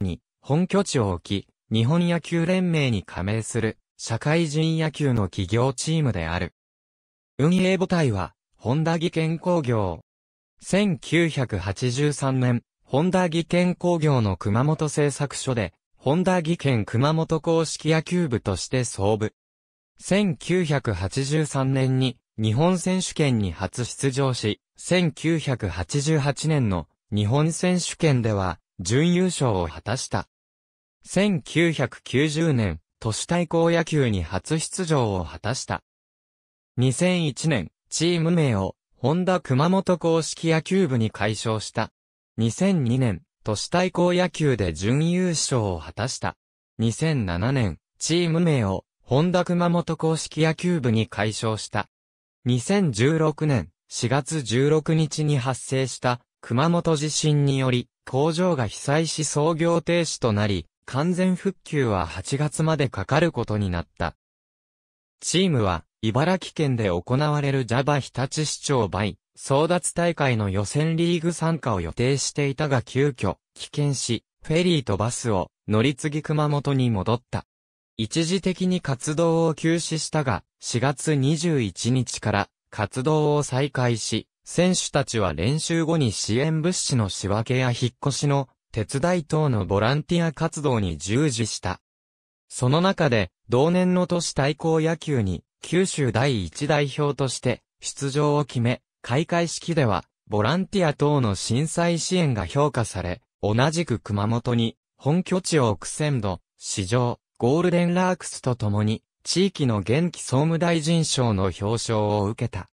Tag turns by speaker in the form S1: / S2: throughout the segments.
S1: に本拠地を置き、日本野球連盟に加盟する社会人野球の企業チームである。運営母体は、本田技研工業。1983年、本田技研工業の熊本製作所で、本田技研熊本公式野球部として創部。1983年に日本選手権に初出場し、1988年の日本選手権では準優勝を果たした。1990年、都市対抗野球に初出場を果たした。2001年、チーム名を、ホンダ熊本公式野球部に改称した。2002年、都市対抗野球で準優勝を果たした。2007年、チーム名を、ホンダ熊本公式野球部に改称した。2016年4月16日に発生した熊本地震により、工場が被災し操業停止となり、完全復旧は8月までかかることになった。チームは、茨城県で行われる java 日立市長倍、争奪大会の予選リーグ参加を予定していたが急遽、棄権し、フェリーとバスを乗り継ぎ熊本に戻った。一時的に活動を休止したが、4月21日から活動を再開し、選手たちは練習後に支援物資の仕分けや引っ越しの手伝い等のボランティア活動に従事した。その中で、同年の都市対抗野球に、九州第一代表として出場を決め、開会式では、ボランティア等の震災支援が評価され、同じく熊本に、本拠地をく線度、市場、ゴールデンラークスと共に、地域の元気総務大臣賞の表彰を受けた。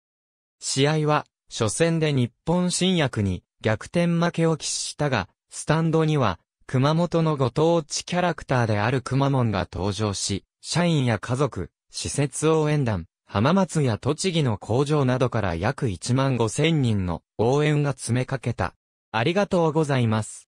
S1: 試合は、初戦で日本新薬に逆転負けを喫したが、スタンドには、熊本のご当地キャラクターであるくまモンが登場し、社員や家族、施設応援団、浜松や栃木の工場などから約1万5千人の応援が詰めかけた。ありがとうございます。